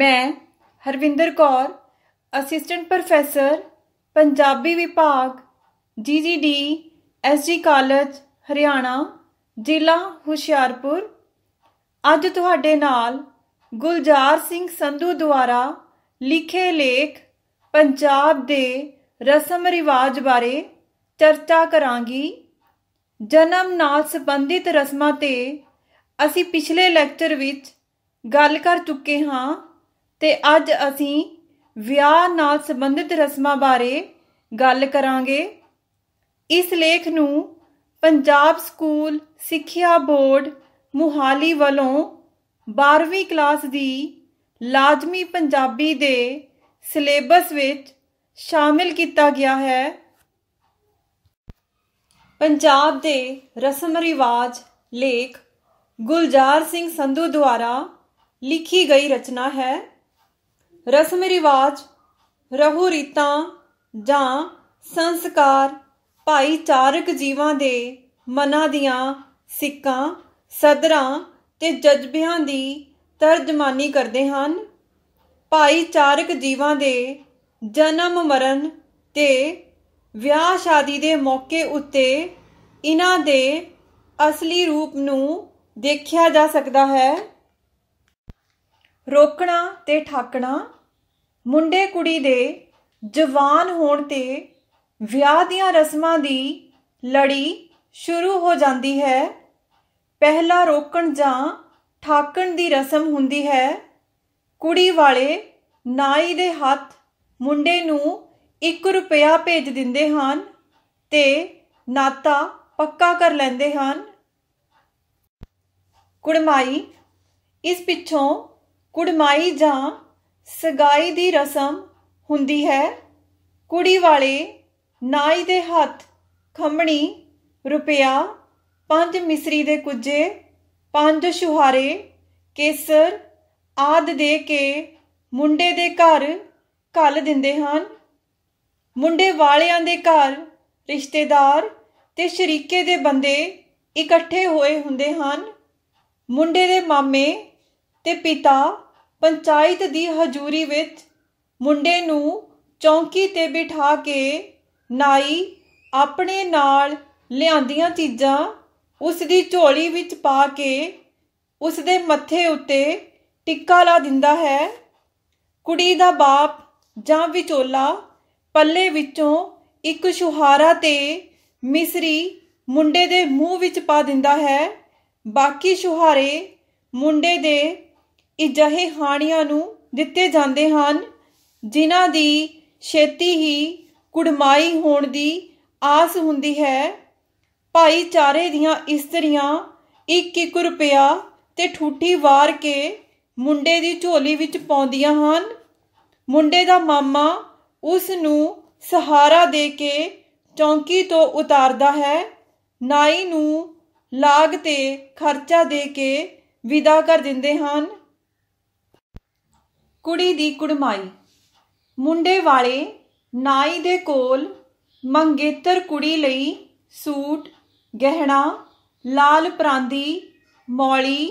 ਮੈਂ Harvinder Kaur assistant professor Punjabi ਵਿਭਾਗ GGD SG college Haryana ਜ਼ਿਲ੍ਹਾ ਹੁਸ਼ਿਆਰਪੁਰ ਅੱਜ ਤੁਹਾਡੇ ਨਾਲ ਗੁਲਜ਼ਾਰ ਸਿੰਘ ਸੰਧੂ ਦੁਆਰਾ ਲਿਖੇ ਲੇਖ ਪੰਜਾਬ ਦੇ ਰਸਮ ਰਿਵਾਜ ਬਾਰੇ ਚਰਚਾ ਕਰਾਂਗੀ ਜਨਮ ਨਾਲ ਸੰਬੰਧਿਤ ਰਸਮਾਂ ਤੇ ਅਸੀਂ ਪਿਛਲੇ ਲੈਕਚਰ ਵਿੱਚ ਗੱਲ ਕਰ ਚੁੱਕੇ ਹਾਂ ਤੇ ਅੱਜ ਅਸੀਂ ਵਿਆਹ ਨਾਲ ਸੰਬੰਧਿਤ ਰਸਮਾਂ ਬਾਰੇ ਗੱਲ ਕਰਾਂਗੇ ਇਸ ਲੇਖ ਨੂੰ ਪੰਜਾਬ ਸਕੂਲ ਸਿੱਖਿਆ ਬੋਰਡ ਮੁਹਾਲੀ ਵੱਲੋਂ 12ਵੀਂ ਕਲਾਸ ਦੀ ਲਾਜ਼ਮੀ ਪੰਜਾਬੀ ਦੇ ਸਿਲੇਬਸ ਵਿੱਚ ਸ਼ਾਮਿਲ ਕੀਤਾ ਗਿਆ ਹੈ ਪੰਜਾਬ ਦੇ ਰਸਮ ਰਿਵਾਜ ਲੇਖ ਗੁਲਜ਼ਾਰ ਸਿੰਘ ਸੰਧੂ ਦੁਆਰਾ ਲਿਖੀ ਗਈ ਰਚਨਾ ਹੈ ਰਸਮ ਰਿਵਾਜ ਰਹੂ ਰੀਤਾਂ ਜਾਂ ਸੰਸਕਾਰ ਭਾਈਚਾਰਕ ਜੀਵਾਂ ਦੇ ਮਨਾਂ ਦੀਆਂ ਸਿੱਕਾਂ ਸਦਰਾਂ ਤੇ ਜਜ਼ਬਿਆਂ ਦੀ ਤਰਜਮਾਨੀ ਕਰਦੇ ਹਨ ਭਾਈਚਾਰਕ ਜੀਵਾਂ ਦੇ ਜਨਮ ਮਰਨ ਤੇ ਵਿਆਹ ਸ਼ਾਦੀ ਦੇ ਮੌਕੇ ਉੱਤੇ ਇਹਨਾਂ ਦੇ ਅਸਲੀ ਰੂਪ ਨੂੰ ਦੇਖਿਆ ਜਾ ਸਕਦਾ ਹੈ ਰੋਕਣਾ ਤੇ ਠਾਕਣਾ ਮੁੰਡੇ ਕੁੜੀ ਦੇ ਜਵਾਨ ਹੋਣ ਤੇ ਵਿਆਹ ਦੀਆਂ ਰਸਮਾਂ ਦੀ ਲੜੀ ਸ਼ੁਰੂ ਹੋ ਜਾਂਦੀ ਹੈ ਪਹਿਲਾ ਰੋਕਣ ਜਾਂ ਠਾਕਣ ਦੀ ਰਸਮ ਹੁੰਦੀ ਹੈ ਕੁੜੀ ਵਾਲੇ ਨਾਈ ਦੇ ਹੱਥ ਮੁੰਡੇ ਨੂੰ 1 ਰੁਪਿਆ ਭੇਜ ਦਿੰਦੇ ਹਨ ਤੇ ਨਾਤਾ ਪੱਕਾ ਕਰ ਲੈਂਦੇ ਹਨ ਕੁੜਮਾਈ ਇਸ ਪਿੱਛੋਂ ਕੁੜਮਾਈ ਜਾਂ ਸਗਾਈ ਦੀ ਰਸਮ ਹੁੰਦੀ ਹੈ ਕੁੜੀ ਵਾਲੇ ਨਾਈ ਦੇ ਹੱਥ ਖੰਮਣੀ ਰੁਪਿਆ ਪੰਜ ਮਿਸਰੀ ਦੇ ਕੁਜੇ ਪੰਜ ਸ਼ੁਹਾਰੇ ਕੇਸਰ ਆਦ ਦੇ ਕੇ ਮੁੰਡੇ ਦੇ ਘਰ ਕੱਲ ਦਿੰਦੇ ਹਨ ਮੁੰਡੇ ਵਾਲਿਆਂ ਦੇ ਘਰ ਰਿਸ਼ਤੇਦਾਰ ਤੇ ਸ਼ਰੀਕੇ ਦੇ ਬੰਦੇ ਇਕੱਠੇ ਹੋਏ ਹੁੰਦੇ ਹਨ ਮੁੰਡੇ ਦੇ ਮਾਮੇ ਤੇ ਪਿਤਾ ਪੰਚਾਇਤ ਦੀ ਹਜ਼ੂਰੀ ਵਿੱਚ ਮੁੰਡੇ ਨੂੰ ਚੌਂਕੀ ਤੇ ਬਿਠਾ ਕੇ ਨਾਈ ਆਪਣੇ ਨਾਲ ਲਿਆਂਦੀਆਂ ਚੀਜ਼ਾਂ ਉਸ ਦੀ ਝੋਲੀ ਵਿੱਚ ਪਾ ਕੇ ਉਸ ਦੇ ਮੱਥੇ ਉੱਤੇ ਟਿੱਕਾ ਲਾ ਦਿੰਦਾ ਹੈ ਕੁੜੀ ਦਾ ਬਾਪ ਜਾਂ ਵਿਚੋਲਾ ਪੱਲੇ ਵਿੱਚੋਂ ਇੱਕ ਸ਼ੁਹਾਰਾ ਤੇ ਮਿਸਰੀ ਮੁੰਡੇ ਦੇ ਮੂੰਹ ਵਿੱਚ ਪਾ ਦਿੰਦਾ ਹੈ ਬਾਕੀ ਸ਼ੁਹਾਰੇ ਮੁੰਡੇ ਦੇ ਅਜਿਹੇ ਹਾਣੀਆਂ ਨੂੰ ਦਿੱਤੇ ਜਾਂਦੇ ਹਨ ਜਿਨ੍ਹਾਂ ਦੀ ਛੇਤੀ ਹੀ ਕੁੜਮਾਈ ਹੋਣ ਦੀ ਆਸ ਹੁੰਦੀ ਹੈ ਭਾਈਚਾਰੇ ਦੀਆਂ ਇਸਤਰੀਆਂ ਇੱਕ ਇੱਕ ਰੁਪਿਆ ਤੇ ਠੂਠੀ ਵਾਰ ਕੇ ਮੁੰਡੇ ਦੀ ਝੋਲੀ ਵਿੱਚ ਪਾਉਂਦੀਆਂ ਹਨ ਮੁੰਡੇ ਦਾ ਮਾਮਾ ਉਸ ਨੂੰ ਸਹਾਰਾ ਦੇ ਕੇ ਚੌਂਕੀ ਤੋਂ ਉਤਾਰਦਾ ਹੈ ਨਾਈ ਨੂੰ ਲਾਗ ਤੇ ਖਰਚਾ ਦੇ ਕੇ ਵਿਦਾ ਕਰ ਦਿੰਦੇ ਹਨ ਕੁੜੀ ਦੀ ਕੁੜਮਾਈ ਮੁੰਡੇ ਵਾਲੇ ਨਾਈ ਦੇ ਕੋਲ ਮੰਗੇਤਰ ਕੁੜੀ ਲਈ ਸੂਟ ਗਹਿਣਾ ਲਾਲ ਪ੍ਰਾਂਦੀ ਮੌਲੀ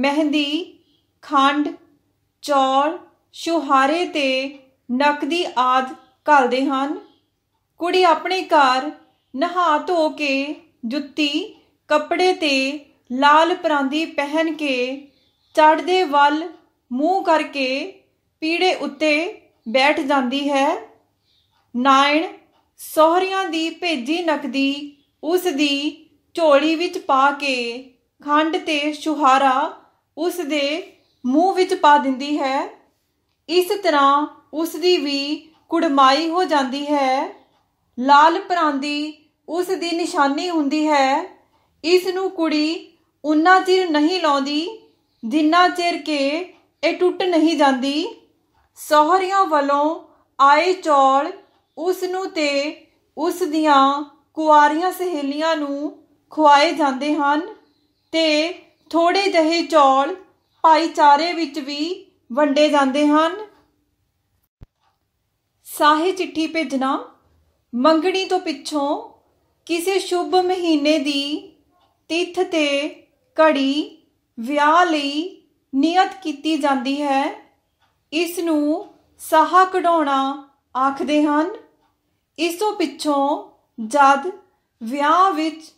ਮਹਿੰਦੀ ਖੰਡ ਚੌਲ ਸ਼ੁਹਾਰੇ ਤੇ ਨਕਦੀ ਆਦ ਕਲਦੇ ਹਨ ਕੁੜੀ ਆਪਣੇ ਘਰ ਨਹਾ ਧੋ ਕੇ ਜੁੱਤੀ ਕੱਪੜੇ ਤੇ ਲਾਲ ਪ੍ਰਾਂਦੀ ਪਹਿਨ ਕੇ ਚੜਦੇ ਵੱਲ ਮੂੰਹ ਕਰਕੇ ਪੀੜੇ ਉੱਤੇ ਬੈਠ ਜਾਂਦੀ ਹੈ ਨਾਇਣ ਸਹੁਰਿਆਂ ਦੀ ਭੇਜੀ ਨਕਦੀ ਉਸ ਦੀ ਝੋਲੀ ਵਿੱਚ ਪਾ ਕੇ ਖੰਡ ਤੇ ਸੁਹਾਰਾ ਉਸ ਦੇ ਮੂੰਹ ਵਿੱਚ ਪਾ ਦਿੰਦੀ ਹੈ ਇਸ ਤਰ੍ਹਾਂ ਉਸ ਦੀ ਵੀ ਕੁੜਮਾਈ ਹੋ ਜਾਂਦੀ ਹੈ ਲਾਲ ਪਰਾਂਦੀ ਉਸ ਦੀ ਨਿਸ਼ਾਨੀ ਹੁੰਦੀ ਹੈ ਇਸ ਨੂੰ ਕੁੜੀ ਉਨਾ ਚਿਰ ਨਹੀਂ ਲਾਉਂਦੀ ਜਿੰਨਾ ਚਿਰ ਕੇ ਇਹ ਟੁੱਟ ਨਹੀਂ ਜਾਂਦੀ ਸਹਰੀਆਂ ਵੱਲੋਂ ਆਏ ਚੌਲ ਉਸ ਨੂੰ ਤੇ ਉਸ ਦੀਆਂ ਕੁਆਰੀਆਂ ਸਹੇਲੀਆਂ ਨੂੰ ਖਵਾਏ ਜਾਂਦੇ ਹਨ ਤੇ ਥੋੜੇ ਜਿਹੇ ਚੌਲ ਭਾਈਚਾਰੇ ਵਿੱਚ ਵੀ ਵੰਡੇ ਜਾਂਦੇ ਹਨ ਸਾਹੇ ਚਿੱਠੀ ਭੇਜਣਾ ਮੰਗਣੀ ਤੋਂ ਪਿੱਛੋਂ ਕਿਸੇ ਸ਼ੁਭ ਮਹੀਨੇ ਦੀ ਤਿਥ ਤੇ ਘੜੀ ਵਿਆਹ ਲਈ ਨਿਯਤ ਕੀਤੀ ਜਾਂਦੀ ਹੈ ਇਸ ਨੂੰ ਸਾਹ ਕਢਾਉਣਾ ਆਖਦੇ ਹਨ ਇਸ ਤੋਂ ਪਿੱਛੋਂ ਜਦ ਵਿਆਹ ਵਿੱਚ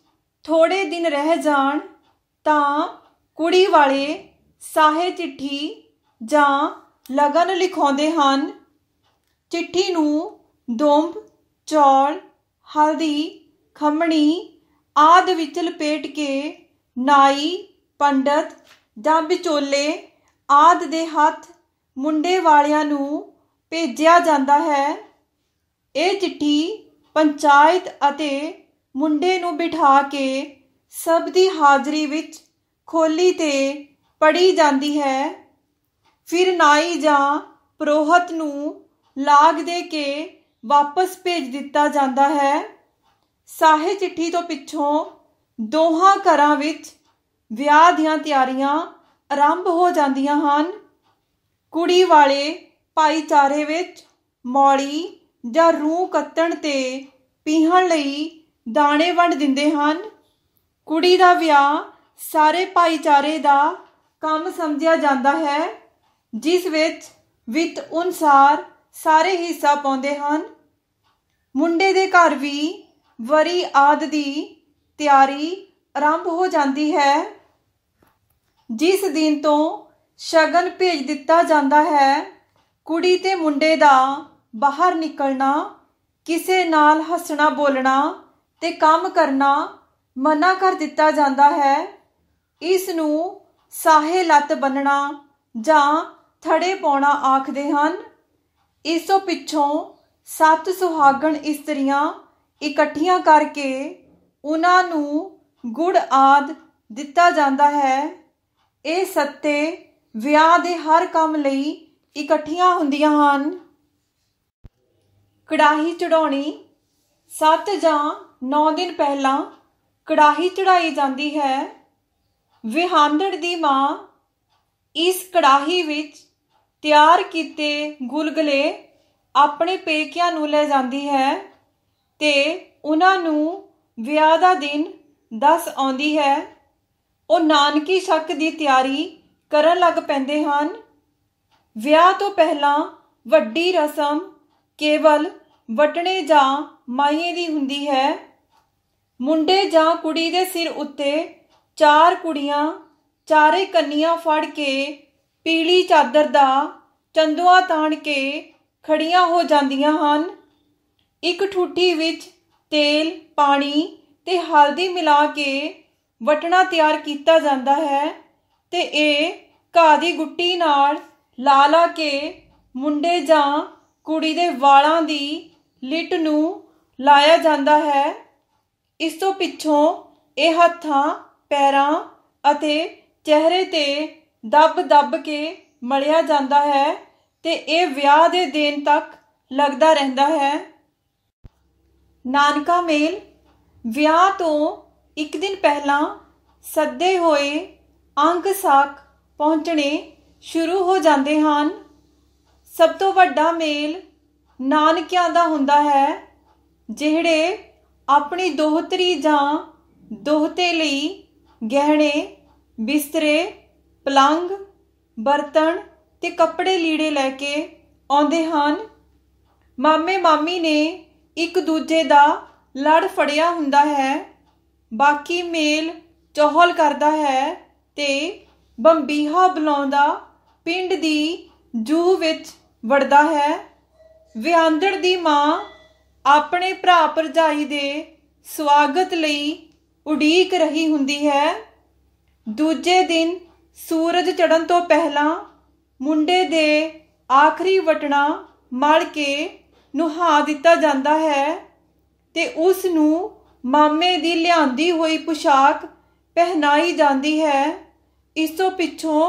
ਥੋੜੇ ਦਿਨ ਰਹਿ ਜਾਣ ਤਾਂ ਕੁੜੀ ਵਾਲੇ ਸਾਹੇ ਚਿੱਠੀ ਜਾਂ ਲਗਨ ਲਿਖਾਉਂਦੇ ਹਨ ਚਿੱਠੀ ਨੂੰ ਦੁੰਬ ਚੌਲ ਹਲਦੀ ਖੰਮਣੀ ਆਦ ਵਿੱਚ ਲਪੇਟ ਕੇ ਨਾਈ ਪੰਡਤ ਜਾਂ ਵਿਚੋਲੇ ਆਦ ਦੇ ਹੱਥ ਮੁੰਡੇ ਵਾਲਿਆਂ ਨੂੰ ਭੇਜਿਆ ਜਾਂਦਾ ਹੈ ਇਹ ਚਿੱਠੀ ਪੰਚਾਇਤ ਅਤੇ ਮੁੰਡੇ ਨੂੰ ਬਿਠਾ ਕੇ ਸਭ ਦੀ ਹਾਜ਼ਰੀ ਵਿੱਚ ਖੋਲੀ ਤੇ ਪੜੀ ਜਾਂਦੀ ਹੈ ਫਿਰ ਨਾਈ ਜਾਂ ਪ੍ਰੋਹਤ ਨੂੰ ਲਾਗ ਦੇ ਕੇ ਵਾਪਸ ਭੇਜ ਦਿੱਤਾ ਜਾਂਦਾ ਹੈ ਸਾਹੇ ਚਿੱਠੀ ਤੋਂ ਪਿੱਛੋਂ ਦੋਹਾਂ ਘਰਾਂ ਵਿੱਚ ਵਿਆਹ ਦੀਆਂ ਤਿਆਰੀਆਂ ਆਰੰਭ ਹੋ ਜਾਂਦੀਆਂ ਹਨ ਕੁੜੀ ਵਾਲੇ ਭਾਈਚਾਰੇ ਵਿੱਚ ਮੌਲੀ ਜਾਂ ਰੂਹ ਕੱਤਣ ਤੇ ਪੀਹਣ ਲਈ ਦਾਣੇ ਵੰਡ ਦਿੰਦੇ ਹਨ ਕੁੜੀ ਦਾ ਵਿਆਹ ਸਾਰੇ ਭਾਈਚਾਰੇ ਦਾ ਕੰਮ ਸਮਝਿਆ ਜਾਂਦਾ ਹੈ ਜਿਸ ਵਿੱਚ ਵਿਤ ਅਨੁਸਾਰ ਸਾਰੇ ਹਿੱਸਾ ਪਾਉਂਦੇ ਹਨ ਮੁੰਡੇ ਦੇ ਘਰ ਵੀ ਵਰੀ ਆਦ ਦੀ ਤਿਆਰੀ ਆਰੰਭ ਹੋ ਜਾਂਦੀ ਹੈ ਜਿਸ ਦਿਨ ਤੋਂ ਸ਼ਗਨ ਭੇਜ ਦਿੱਤਾ ਜਾਂਦਾ ਹੈ ਕੁੜੀ ਤੇ ਮੁੰਡੇ ਦਾ ਬਾਹਰ ਨਿਕਲਣਾ ਕਿਸੇ ਨਾਲ ਹੱਸਣਾ ਬੋਲਣਾ ਤੇ ਕੰਮ ਕਰਨਾ ਮਨਾ ਕਰ ਦਿੱਤਾ ਜਾਂਦਾ ਹੈ ਇਸ ਨੂੰ ਸਾਹੇ ਲੱਤ ਬੰਨਣਾ ਜਾਂ ਥੜੇ ਪਾਉਣਾ ਆਖਦੇ ਹਨ ਇਸ ਤੋਂ ਪਿੱਛੋਂ ਸੱਤ ਸੁਹਾਗਣ ਇਸਤਰੀਆਂ ਇਕੱਠੀਆਂ ਕਰਕੇ ਉਹਨਾਂ ਨੂੰ ਗੁੜ ਆਦ ਦਿੱਤਾ ਜਾਂਦਾ ਹੈ ਇਹ ਸੱਤੇ ਵਿਆਹ ਦੇ ਹਰ ਕੰਮ ਲਈ ਇਕੱਠੀਆਂ ਹੁੰਦੀਆਂ ਹਨ ਕੜਾਹੀ ਚੜਾਉਣੀ 7 ਜਾਂ 9 ਦਿਨ ਪਹਿਲਾਂ ਕੜਾਹੀ ਚੜਾਈ ਜਾਂਦੀ ਹੈ ਵਿਹਾਂਦੜ ਦੀ ਮਾਂ ਇਸ ਕੜਾਹੀ ਵਿੱਚ ਤਿਆਰ ਕੀਤੇ ਗੁਲਗਲੇ ਆਪਣੇ ਪੇਕਿਆਂ ਨੂੰ ਲੈ ਜਾਂਦੀ ਹੈ ਤੇ ਉਹਨਾਂ ਨੂੰ ਵਿਆਹ ਦਾ ਦਿਨ ਦੱਸ ਆਉਂਦੀ ਹੈ ਉਹ ਨਾਨਕੀ ਸ਼ੱਕ ਦੀ ਤਿਆਰੀ ਕਰਨ ਲੱਗ ਪੈਂਦੇ ਹਨ ਵਿਆਹ ਤੋਂ ਪਹਿਲਾਂ ਵੱਡੀ ਰਸਮ ਕੇਵਲ ਵਟਣੇ ਜਾਂ ਮਾਈਏ ਦੀ ਹੁੰਦੀ ਹੈ ਮੁੰਡੇ ਜਾਂ ਕੁੜੀ ਦੇ ਸਿਰ ਉੱਤੇ ਚਾਰ ਕੁੜੀਆਂ ਚਾਰੇ ਕੰਨੀਆਂ ਫੜ ਕੇ ਪੀਲੀ ਚਾਦਰ ਦਾ ਚੰਦੂਆ ਤਾਣ ਕੇ ਖੜੀਆਂ ਹੋ ਜਾਂਦੀਆਂ ਹਨ ਇੱਕ ਠੂਠੀ ਵਿੱਚ ਤੇਲ ਪਾਣੀ ਤੇ ਹਲਦੀ ਮਿਲਾ ਕੇ ਵਟਣਾ ਤਿਆਰ ਕੀਤਾ ਜਾਂਦਾ ਹੈ ਤੇ ਇਹ ਘਾਹ ਦੀ ਗੁੱਟੀ ਨਾਲ ਲਾਲਾ ਕੇ ਮੁੰਡੇ ਜਾਂ ਕੁੜੀ ਦੇ ਵਾਲਾਂ ਦੀ ਲਿਟ ਨੂੰ ਲਾਇਆ ਜਾਂਦਾ ਹੈ ਇਸ ਤੋਂ ਪਿੱਛੋਂ ਇਹ ਹੱਥਾਂ ਪੈਰਾਂ ਅਤੇ ਚਿਹਰੇ ਤੇ ਦੱਬ ਦੱਬ ਕੇ ਮਲਿਆ ਜਾਂਦਾ ਹੈ ਤੇ ਇਹ ਵਿਆਹ ਦੇ ਦਿਨ ਤੱਕ ਲੱਗਦਾ ਰਹਿੰਦਾ ਹੈ ਨਾਨਕਾ ਮੇਲ ਵਿਆਹ ਤੋਂ ਇੱਕ ਦਿਨ ਪਹਿਲਾਂ ਸੱਦੇ ਹੋਏ ਅੰਗ ਸਾਖ ਪਹੁੰਚਣੇ ਸ਼ੁਰੂ ਹੋ ਜਾਂਦੇ ਹਨ ਸਭ ਤੋਂ ਵੱਡਾ ਮੇਲ ਨਾਨਕਿਆਂ ਦਾ ਹੁੰਦਾ ਹੈ ਜਿਹੜੇ ਆਪਣੀ ਦੋਹਤਰੀ ਜਾਂ ਦੋਹਤੇ ਲਈ ਗਹਿਣੇ ਬਿਸਤਰੇ ਪਲੰਗ ਬਰਤਨ ਤੇ ਕੱਪੜੇ ਲੀੜੇ ਲੈ ਕੇ ਆਉਂਦੇ ਹਨ ਮਾਮੇ ਮਾਮੀ ਨੇ ਇੱਕ ਦੂਜੇ ਦਾ ਲੜ ਫੜਿਆ ਹੁੰਦਾ ਹੈ ਬਾਕੀ ਮੇਲ ਚਹਲ ਕਰਦਾ ਹੈ ਤੇ ਬੰਬੀਹਾ ਬੁਲਾਉਂਦਾ ਪਿੰਡ ਦੀ ਜੂ ਵਿੱਚ ਵੜਦਾ ਹੈ ਵਿਆਂਦੜ ਦੀ ਮਾਂ ਆਪਣੇ ਭਰਾ ਭਰਜਾਈ ਦੇ ਸਵਾਗਤ ਲਈ ਉਡੀਕ ਰਹੀ ਹੁੰਦੀ ਹੈ ਦੂਜੇ ਦਿਨ ਸੂਰਜ ਚੜਨ ਤੋਂ ਪਹਿਲਾਂ ਮੁੰਡੇ ਦੇ ਆਖਰੀ ਵਟਣਾ ਮਲ ਕੇ ਨੁਹਾ ਦਿੱਤਾ ਜਾਂਦਾ ਹੈ ਤੇ ਉਸ ਨੂੰ ਮਾਮੇ ਦੀ ਲਿਆਂਦੀ ਹੋਈ ਪੁਸ਼ਾਕ ਪਹਿਨਾਈ ਜਾਂਦੀ ਹੈ ਇਸ ਤੋਂ ਪਿੱਛੋਂ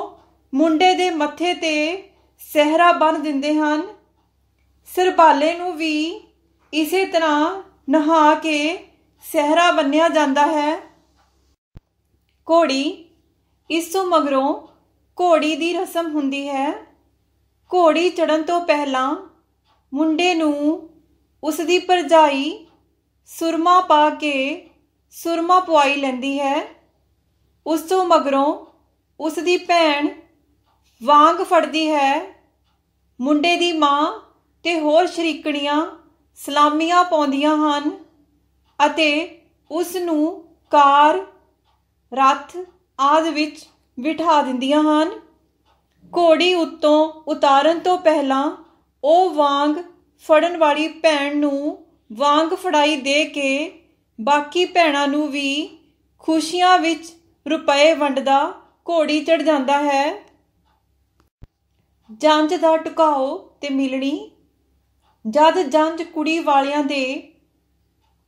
ਮੁੰਡੇ ਦੇ ਮੱਥੇ ਤੇ ਸਹਿਰਾ ਬੰਨ ਦਿੰਦੇ ਹਨ ਸਿਰਬਾਲੇ ਨੂੰ ਵੀ ਇਸੇ ਤਰ੍ਹਾਂ ਨਹਾ ਕੇ ਸਹਿਰਾ ਬੰਨਿਆ ਜਾਂਦਾ ਹੈ ਘੋੜੀ ਇਸ ਤੋਂ ਮਗਰੋਂ ਘੋੜੀ ਦੀ ਰਸਮ ਹੁੰਦੀ ਹੈ ਘੋੜੀ ਚੜਨ ਤੋਂ ਪਹਿਲਾਂ ਮੁੰਡੇ ਨੂੰ ਉਸ ਦੀ ਪਰਜਾਈ ਸੁਰਮਾ ਪਾ ਕੇ ਸੁਰਮਾ ਪਵਾਈ ਲੈਂਦੀ ਹੈ ਉਸ ਤੋਂ ਮਗਰੋਂ ਉਸ ਦੀ ਭੈਣ ਵਾਂਗ ਫੜਦੀ ਹੈ ਮੁੰਡੇ ਦੀ ਮਾਂ ਤੇ ਹੋਰ ਸ਼ਰੀਕਣੀਆਂ ਸਲਾਮੀਆਂ ਪਾਉਂਦੀਆਂ ਹਨ ਅਤੇ ਉਸ ਨੂੰ ਕਾਰ ਰੱਥ ਆਦ ਵਿੱਚ ਬਿਠਾ ਦਿੰਦੀਆਂ ਹਨ ਘੋੜੀ ਉੱਤੋਂ ਉਤਾਰਨ ਤੋਂ ਪਹਿਲਾਂ ਉਹ ਵਾਂਗ ਫੜਨ ਵਾਲੀ ਭੈਣ ਨੂੰ ਵਾਂਗ ਫੜਾਈ ਦੇ ਕੇ ਬਾਕੀ ਭੈਣਾਂ ਨੂੰ ਵੀ ਖੁਸ਼ੀਆਂ ਵਿੱਚ ਰੁਪਏ ਵੰਡਦਾ ਘੋੜੀ ਚੜ ਜਾਂਦਾ ਹੈ ਜੰਜ ਦਾ ਟੁਕਾਓ ਤੇ ਮਿਲਣੀ ਜਦ ਜੰਜ ਕੁੜੀ ਵਾਲਿਆਂ ਦੇ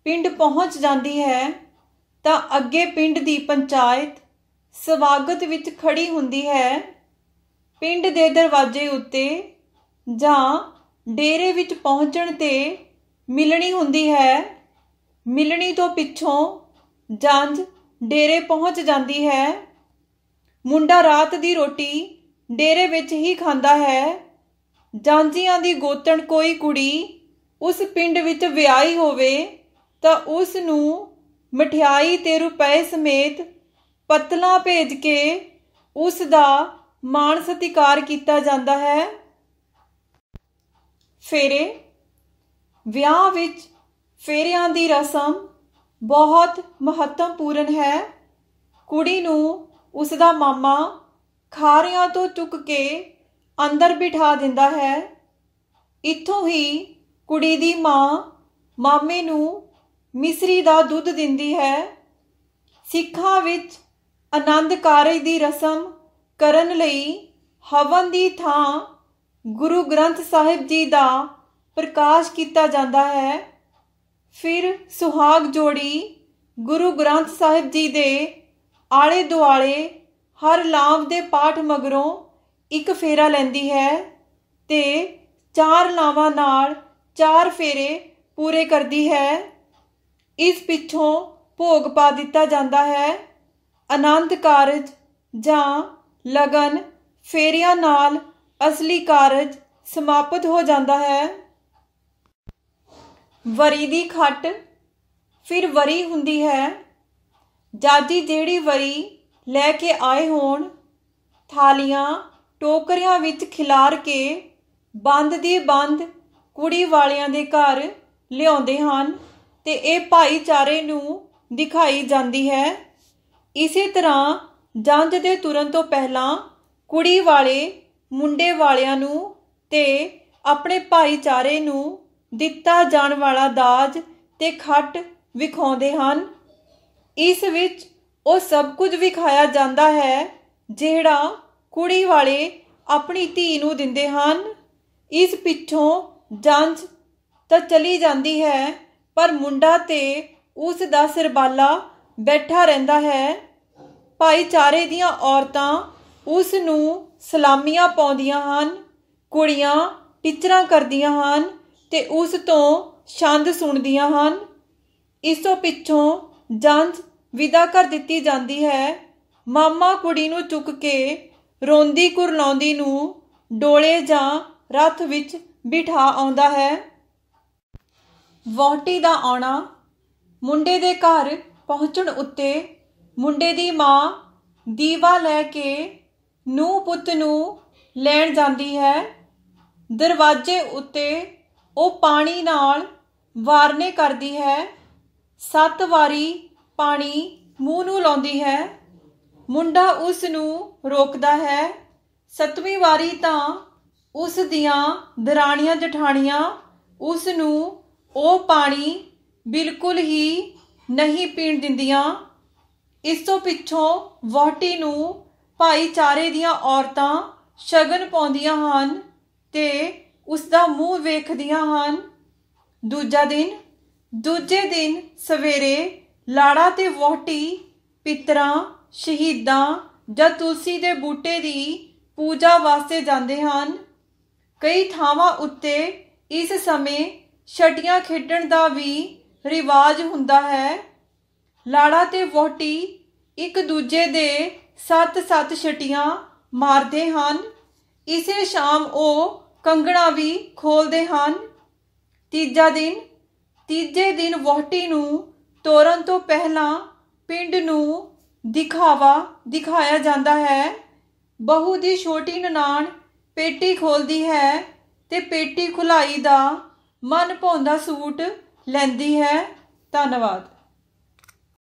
ਪਿੰਡ ਪਹੁੰਚ ਜਾਂਦੀ ਹੈ ਤਾਂ ਅੱਗੇ ਪਿੰਡ ਦੀ ਪੰਚਾਇਤ ਸਵਾਗਤ ਵਿੱਚ ਖੜੀ ਹੁੰਦੀ ਹੈ ਪਿੰਡ ਦੇ ਦਰਵਾਜ਼ੇ ਉੱਤੇ ਜਾਂ ਡੇਰੇ ਵਿੱਚ ਪਹੁੰਚਣ ਤੇ ਮਿਲਣੀ ਹੁੰਦੀ ਹੈ ਮਿਲਣੀ ਤੋਂ ਪਿੱਛੋਂ ਜੰਜ ਡੇਰੇ ਪਹੁੰਚ ਜਾਂਦੀ ਹੈ ਮੁੰਡਾ ਰਾਤ ਦੀ ਰੋਟੀ ਡੇਰੇ ਵਿੱਚ ਹੀ ਖਾਂਦਾ ਹੈ ਜਾਂਜੀਆਂ ਦੀ ਗੋਤਣ ਕੋਈ ਕੁੜੀ ਉਸ ਪਿੰਡ ਵਿੱਚ ਵਿਆਹੀ ਹੋਵੇ ਤਾਂ ਉਸ ਨੂੰ ਮਠਿਆਈ ਤੇ ਰੁਪਏ ਸਮੇਤ ਪਤਲਾ ਭੇਜ ਕੇ ਉਸ ਦਾ ਮਾਨ ਸਤਿਕਾਰ ਕੀਤਾ ਜਾਂਦਾ ਹੈ ਫੇਰੇ ਵਿਆਹ ਵਿੱਚ ਫੇਰਿਆਂ ਦੀ ਰਸਮ ਬਹੁਤ ਮਹੱਤਵਪੂਰਨ ਹੈ ਕੁੜੀ ਨੂੰ ਉਸ ਦਾ ਮਾਮਾ ਖਾਰਿਆਂ ਤੋਂ ਚੁੱਕ ਕੇ ਅੰਦਰ ਬਿਠਾ ਦਿੰਦਾ ਹੈ ਇੱਥੋਂ ਹੀ ਕੁੜੀ ਦੀ ਮਾਂ ਮਾਮੇ ਨੂੰ ਮਿਸਰੀ ਦਾ ਦੁੱਧ ਦਿੰਦੀ ਹੈ ਸਿੱਖਾਂ ਵਿੱਚ ਆਨੰਦ ਕਾਰਜ ਦੀ ਰਸਮ ਕਰਨ ਲਈ ਹਵਨ ਦੀ ਥਾਂ ਗੁਰੂ ਗ੍ਰੰਥ ਸਾਹਿਬ ਜੀ ਦਾ ਪ੍ਰਕਾਸ਼ ਕੀਤਾ ਜਾਂਦਾ ਹੈ ਫਿਰ ਸੁਹਾਗ ਜੋੜੀ ਗੁਰੂ ਗ੍ਰੰਥ ਸਾਹਿਬ ਜੀ ਦੇ ਆਲੇ ਦੁਆਲੇ ਹਰ ਲਾਂਵ ਦੇ ਪਾਠ ਮਗਰੋਂ ਇੱਕ ਫੇਰਾ ਲੈਂਦੀ ਹੈ ਤੇ ਚਾਰ ਲਾਵਾਂ ਨਾਲ ਚਾਰ ਫੇਰੇ ਪੂਰੇ ਕਰਦੀ ਹੈ ਇਸ ਪਿੱਛੋਂ ਭੋਗ ਪਾ ਦਿੱਤਾ ਜਾਂਦਾ ਹੈ ਆਨੰਦ ਕਾਰਜ ਜਾਂ ਲਗਨ ਫੇਰੀਆਂ ਨਾਲ ਅਸਲੀ ਕਾਰਜ ਸਮਾਪਤ ਹੋ ਜਾਂਦਾ ਹੈ ਵਰੀ ਦੀ ਖੱਟ ਫਿਰ ਵਰੀ ਹੁੰਦੀ ਹੈ ਜਾਜੀ ਜਿਹੜੀ ਵਰੀ ਲੈ ਕੇ ਆਏ ਹੋਣ ਥਾਲੀਆਂ ਟੋਕਰੀਆਂ ਵਿੱਚ ਖਿਲਾਰ ਕੇ ਬੰਦ ਦੀ ਬੰਦ ਕੁੜੀ ਵਾਲਿਆਂ ਦੇ ਘਰ ਲਿਆਉਂਦੇ ਹਨ ਤੇ ਇਹ ਭਾਈਚਾਰੇ ਨੂੰ ਦਿਖਾਈ ਜਾਂਦੀ ਹੈ ਇਸੇ ਤਰ੍ਹਾਂ ਜੰਜ ਦੇ ਤੁਰਨ ਤੋਂ ਪਹਿਲਾਂ ਕੁੜੀ ਵਾਲੇ ਮੁੰਡੇ ਵਾਲਿਆਂ ਨੂੰ ਤੇ ਆਪਣੇ ਭਾਈਚਾਰੇ ਨੂੰ ਦਿੱਤਾ ਜਾਣ ਵਾਲਾ ਦਾਜ ਤੇ ਖੱਟ ਵਿਖਾਉਂਦੇ ਹਨ ਇਸ ਵਿੱਚ ਉਹ ਸਭ ਕੁਝ ਵਿਖਾਇਆ ਜਾਂਦਾ ਹੈ ਜਿਹੜਾ ਕੁੜੀ ਵਾਲੇ ਆਪਣੀ ਧੀ ਨੂੰ ਦਿੰਦੇ ਹਨ ਇਸ ਪਿੱਛੋਂ ਜਾਂਚ ਤਾਂ ਚਲੀ ਜਾਂਦੀ ਹੈ ਪਰ ਮੁੰਡਾ ਤੇ ਉਸ ਦਾ ਸਰਬਾਲਾ ਬੈਠਾ ਰਹਿੰਦਾ ਹੈ ਭਾਈਚਾਰੇ ਦੀਆਂ ਔਰਤਾਂ ਉਸ ਨੂੰ ਸਲਾਮੀਆਂ ਪਾਉਂਦੀਆਂ ਹਨ ਕੁੜੀਆਂ ਟਿਚਰਾਂ ਕਰਦੀਆਂ ਹਨ ਤੇ ਉਸ ਤੋਂ ਛੰਦ ਸੁਣਦੀਆਂ ਹਨ ਇਸ ਤੋਂ ਪਿੱਛੋਂ ਜੰਜ ਵਿਦਾ ਕਰ ਦਿੱਤੀ ਜਾਂਦੀ ਹੈ ਮਾਮਾ ਕੁੜੀ ਨੂੰ ਚੁੱਕ ਕੇ ਰੋਂਦੀ ਕੁਰਲਾਉਂਦੀ ਨੂੰ ਡੋਲੇ ਜਾਂ ਰੱਥ ਵਿੱਚ ਬਿਠਾ ਆਉਂਦਾ ਹੈ ਵਹਟੀ ਦਾ ਆਉਣਾ ਮੁੰਡੇ ਦੇ ਘਰ ਪਹੁੰਚਣ ਉੱਤੇ ਮੁੰਡੇ ਦੀ ਮਾਂ ਦੀਵਾ ਲੈ ਕੇ ਨੂੰ ਪੁੱਤ ਨੂੰ ਲੈਣ ਜਾਂਦੀ ਹੈ ਦਰਵਾਜ਼ੇ ਉੱਤੇ ਉਹ ਪਾਣੀ ਨਾਲ ਵਾਰਨੇ ਕਰਦੀ ਹੈ ਸੱਤ ਵਾਰੀ ਪਾਣੀ ਮੂੰਹ ਨੂੰ ਲਾਉਂਦੀ ਹੈ ਮੁੰਡਾ ਉਸ ਨੂੰ ਰੋਕਦਾ ਹੈ ਸਤਵੀਂ ਵਾਰੀ ਤਾਂ ਉਸ ਦੀਆਂ ਦਰਾਣੀਆਂ ਜਠਾਣੀਆਂ ਉਸ ਨੂੰ ਉਹ ਪਾਣੀ ਬਿਲਕੁਲ ਹੀ ਨਹੀਂ ਪੀਣ ਦਿੰਦੀਆਂ ਇਸ ਤੋਂ ਪਿੱਛੋਂ ਵਾਟੀ ਨੂੰ ਭਾਈਚਾਰੇ ਦੀਆਂ ਔਰਤਾਂ ਸ਼ਗਨ ਪਾਉਂਦੀਆਂ ਹਨ ਤੇ ਉਸ ਦਾ ਮੂੰਹ ਵੇਖਦੀਆਂ ਹਨ ਦੂਜਾ ਦਿਨ ਦੂਜੇ ਦਿਨ ਸਵੇਰੇ ਲਾੜਾ ਤੇ ਵਹੁਟੀ ਪਿਤਰਾਂ ਸ਼ਹੀਦਾਂ ਜਾਂ ਤੁਲਸੀ ਦੇ ਬੂਟੇ ਦੀ ਪੂਜਾ ਵਾਸਤੇ ਜਾਂਦੇ ਹਨ ਕਈ ਥਾਵਾਂ ਉੱਤੇ ਇਸ ਸਮੇਂ ਛਟੀਆਂ ਖੇਡਣ ਦਾ ਵੀ ਰਿਵਾਜ ਹੁੰਦਾ ਹੈ ਲਾੜਾ ਤੇ ਵਹੁਟੀ ਇੱਕ ਦੂਜੇ ਦੇ ਸੱਤ-ਸੱਤ ਛਟੀਆਂ ਮਾਰਦੇ ਹਨ ਇਸੇ ਸ਼ਾਮ ਉਹ ਕੰਗਣਾ ਵੀ ਖੋਲਦੇ ਹਨ ਤੀਜਾ ਦਿਨ ਤੀਜੇ ਦਿਨ ਵਹਟੀ ਨੂੰ ਤੋਰਨ ਤੋਂ ਪਹਿਲਾਂ ਪਿੰਡ ਨੂੰ ਦਿਖਾਵਾ ਦਿਖਾਇਆ ਜਾਂਦਾ ਹੈ ਬਹੂ ਦੀ ਛੋਟੀ ਨਨਾਣ ਪੇਟੀ ਖੋਲਦੀ ਹੈ ਤੇ ਪੇਟੀ ਖੁਲਾਈ ਦਾ ਮਨ ਭਾਉਂਦਾ ਸੂਟ ਲੈਂਦੀ ਹੈ ਧੰਨਵਾਦ